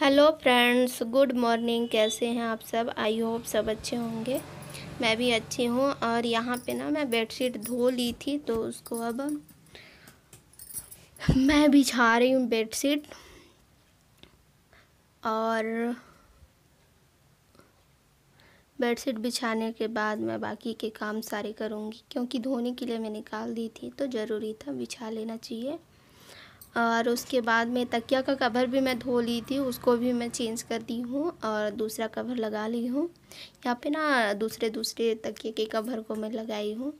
hello friends good morning कैसे हैं आप सब आई होप सब अच्छे होंगे मैं भी अच्छी हूँ और यहाँ पे ना मैं बेडशीट धो ली थी तो उसको अब मैं बिछा रही हूँ बेडशीट और बेडशीट बिछाने के बाद मैं बाकी के काम सारे करूँगी क्योंकि धोने के लिए मैं निकाल दी थी तो ज़रूरी था बिछा लेना चाहिए और उसके बाद में तकिया का कवर भी मैं धो ली थी उसको भी मैं चेंज कर दी हूँ और दूसरा कवर लगा ली हूँ यहाँ पे ना दूसरे दूसरे तकिए के कवर को मैं लगाई हूँ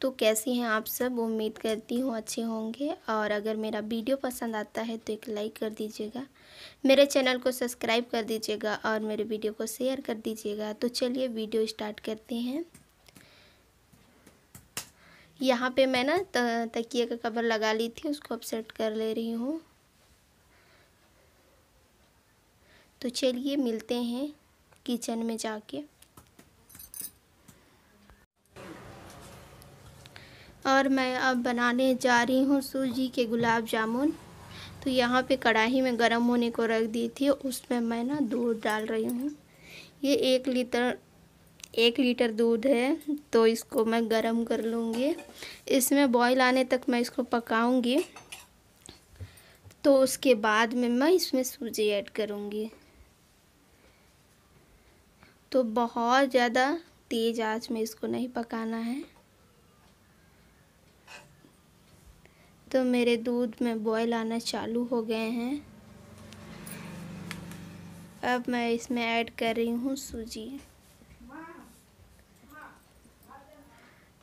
तो कैसी हैं आप सब उम्मीद करती हूँ अच्छे होंगे और अगर मेरा वीडियो पसंद आता है तो एक लाइक कर दीजिएगा मेरे चैनल को सब्सक्राइब कर दीजिएगा और मेरे वीडियो को शेयर कर दीजिएगा तो चलिए वीडियो स्टार्ट करते हैं यहाँ पे मैं ना तकिए का कवर लगा ली थी उसको अब सेट कर ले रही हूँ तो चलिए मिलते हैं किचन में जाके और मैं अब बनाने जा रही हूँ सूजी के गुलाब जामुन तो यहाँ पे कढ़ाई में गर्म होने को रख दी थी उसमें मैं ना दूध डाल रही हूँ ये एक लीटर एक लीटर दूध है तो इसको मैं गरम कर लूँगी इसमें बॉईल आने तक मैं इसको पकाऊँगी तो उसके बाद में मैं इसमें सूजी ऐड करूँगी तो बहुत ज़्यादा तेज़ आंच में इसको नहीं पकाना है तो मेरे दूध में बॉईल आना चालू हो गए हैं अब मैं इसमें ऐड कर रही हूँ सूजी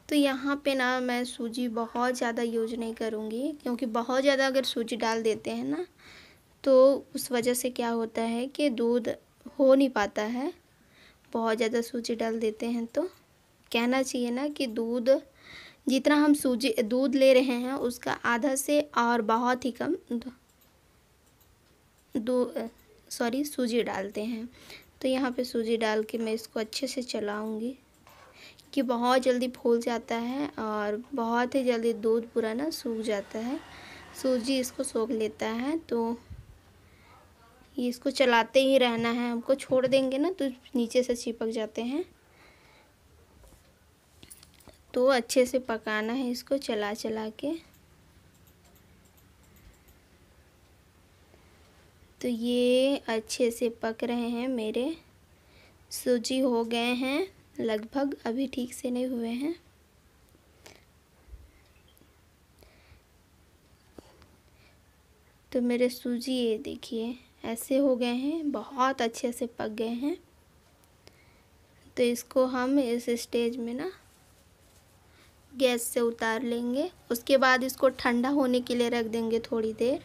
तो यहाँ पे ना मैं सूजी बहुत ज़्यादा यूज नहीं करूँगी क्योंकि बहुत ज़्यादा अगर सूजी डाल देते हैं ना तो उस वजह से क्या होता है कि दूध हो नहीं पाता है बहुत ज़्यादा सूजी डाल देते हैं तो कहना चाहिए ना कि दूध जितना हम सूजी दूध ले रहे हैं उसका आधा से और बहुत ही कम दो सॉरी सूजी डालते हैं तो यहाँ पे सूजी डाल के मैं इसको अच्छे से चलाऊँगी कि बहुत जल्दी फूल जाता है और बहुत ही जल्दी दूध पूरा ना सूख जाता है सूजी इसको सोख लेता है तो इसको चलाते ही रहना है हमको छोड़ देंगे ना तो नीचे से चिपक जाते हैं तो अच्छे से पकाना है इसको चला चला के तो ये अच्छे से पक रहे हैं मेरे सूजी हो गए हैं लगभग अभी ठीक से नहीं हुए हैं तो मेरे सूजी ये देखिए ऐसे हो गए हैं बहुत अच्छे से पक गए हैं तो इसको हम इस स्टेज में ना गैस से उतार लेंगे उसके बाद इसको ठंडा होने के लिए रख देंगे थोड़ी देर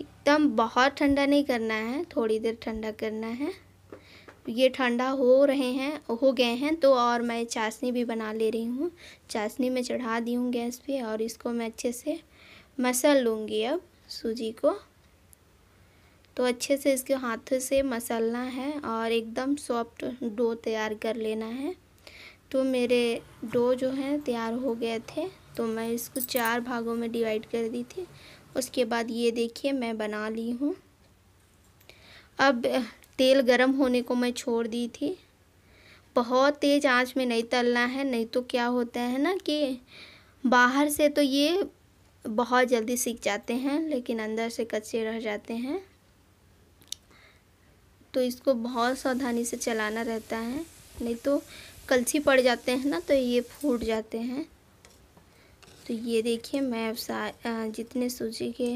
एकदम बहुत ठंडा नहीं करना है थोड़ी देर ठंडा करना है ये ठंडा हो रहे हैं हो गए हैं तो और मैं चाशनी भी बना ले रही हूँ चाशनी में चढ़ा दी हूँ गैस पे और इसको मैं अच्छे से मसल लूँगी अब सूजी को तो अच्छे से इसके हाथ से मसलना है और एकदम सॉफ्ट डो तैयार कर लेना है तो मेरे डो जो हैं तैयार हो गए थे तो मैं इसको चार भागों में डिवाइड कर दी थी उसके बाद ये देखिए मैं बना ली हूँ अब तेल गरम होने को मैं छोड़ दी थी बहुत तेज़ आंच में नहीं तलना है नहीं तो क्या होता है ना कि बाहर से तो ये बहुत जल्दी सीख जाते हैं लेकिन अंदर से कच्चे रह जाते हैं तो इसको बहुत सावधानी से चलाना रहता है नहीं तो कलछी पड़ जाते हैं ना तो ये फूट जाते हैं तो ये देखिए मैं जितने सूजी के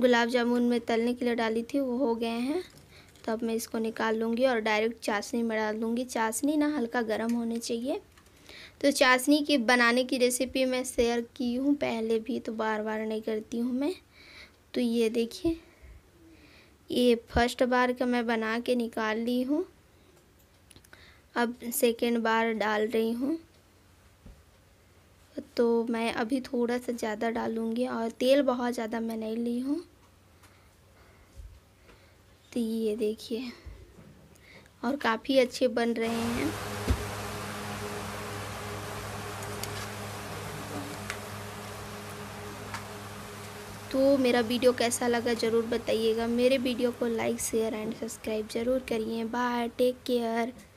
गुलाब जामुन में तलने के लिए डाली थी वो हो गए हैं तो अब मैं इसको निकाल लूँगी और डायरेक्ट चाशनी में डाल दूँगी चाशनी ना हल्का गर्म होने चाहिए तो चाशनी की बनाने की रेसिपी मैं शेयर की हूँ पहले भी तो बार बार नहीं करती हूँ मैं तो ये देखिए ये फर्स्ट बार का मैं बना के निकाल ली हूँ अब सेकेंड बार डाल रही हूँ तो मैं अभी थोड़ा सा ज़्यादा डालूँगी और तेल बहुत ज़्यादा मैं नहीं ली हूँ तो ये देखिए और काफ़ी अच्छे बन रहे हैं तो मेरा वीडियो कैसा लगा ज़रूर बताइएगा मेरे वीडियो को लाइक शेयर एंड सब्सक्राइब ज़रूर करिए बाय टेक केयर